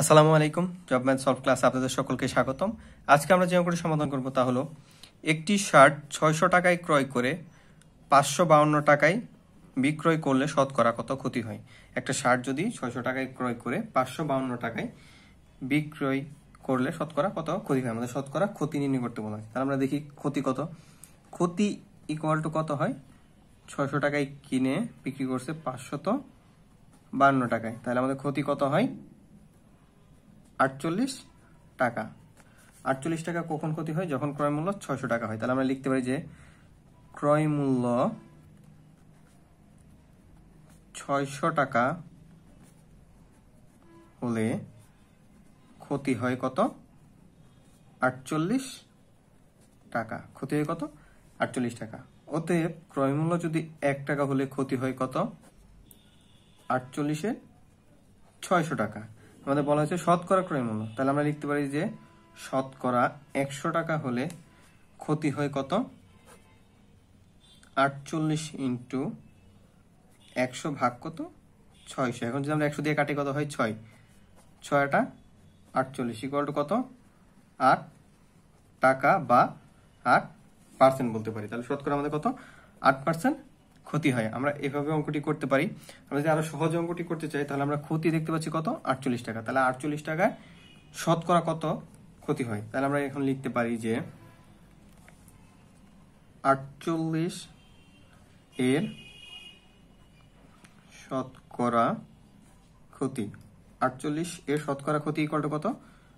আসসালামু আলাইকুম job man solve class আপনাদের সকলকে স্বাগতম আজকে আমরা যে অঙ্কটি সমাধান করব তা হলো একটি শার্ট ছয়শো টাকায় ক্রয় করে পাঁচশো বাউন্ন টাকায় বিক্রয় করলে শতকরা কত ক্ষতি হয় একটা শার্ট যদি ছয়শো টাকায় ক্রয় করে পাঁচশো বাউন্ন টাকায় বিক্রয় করলে শতকরা কত ক্ষতি হয় আমাদের শতকরা ক্ষতি নির্ণয় করতে বলা হয় তাহলে আমরা দেখি ক্ষতি কত ক্ষতি ইকুয়াল টু কত হয় ছয়শো টাকায় কিনে বিক্রি করছে পাঁচশত বান্ন টাকায় তাহলে আমাদের ক্ষতি কত হয় আটচল্লিশ টাকা আটচল্লিশ টাকা কখন ক্ষতি হয় যখন ক্রয় মূল্য ছয়শো টাকা হয় তাহলে আমরা লিখতে পারি যে ক্রয় মূল্য ছয়শো টাকা হলে ক্ষতি হয় কত আটচল্লিশ টাকা ক্ষতি হয় কত আটচল্লিশ টাকা অতএব ক্রয়মূল্য যদি এক টাকা হলে ক্ষতি হয় কত আটচল্লিশে ছয়শো টাকা আমাদের বলা হয়েছে শতকরা ক্রয় মূল্য তাহলে আমরা লিখতে পারি যে শতকরা একশো টাকা হলে ক্ষতি হয় কত আটচল্লিশ ইন্টু একশো ভাগ কত ছয়শো এখন যদি আমরা একশো দিয়ে কাটি কত হয় ছয় ছয়টা আটচল্লিশ ইকুয়াল টু কত আট টাকা বা আট পার্সেন্ট বলতে পারি তাহলে শতকরা আমাদের কত আট পার্সেন্ট ক্ষতি হয় আমরা এভাবে অঙ্কটি করতে পারি আমরা যদি আরো সহজ অঙ্কটি করতে চাই তাহলে আমরা ক্ষতি দেখতে পাচ্ছি কত আটচল্লিশ টাকা তাহলে আটচল্লিশ টাকায় শতকরা কত ক্ষতি হয় তাহলে আমরা এখন লিখতে পারি যে আটচল্লিশ এর শতকরা ক্ষতি আটচল্লিশ এর শতকরা ক্ষতি ইকলটা কত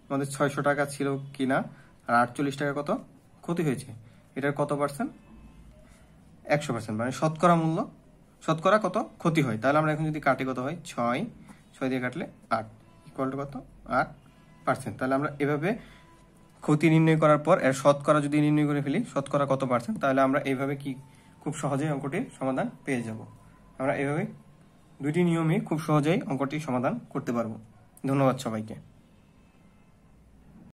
আমাদের ছয়শো টাকা ছিল কিনা আর আটচল্লিশ টাকা কত ক্ষতি হয়েছে এটার কত পার্সেন্ট একশো পার্সেন্ট মানে শতকরা মূল্য শতকরা কত ক্ষতি হয় তাহলে আমরা এখন যদি কাটি কত হয় ছয় ছয় দিয়ে কাটলে আট ইকুয়াল টু কত আট পার্সেন্ট তাহলে আমরা এভাবে ক্ষতি নির্ণয় করার পর এর শতকরা যদি নির্ণয় করে ফেলি শতকরা কত পার্সেন্ট তাহলে আমরা এইভাবে কি খুব সহজেই অঙ্কটির সমাধান পেয়ে যাব আমরা এভাবে দুটি নিয়মে খুব সহজেই অঙ্কটির সমাধান করতে পারবো ধন্যবাদ সবাইকে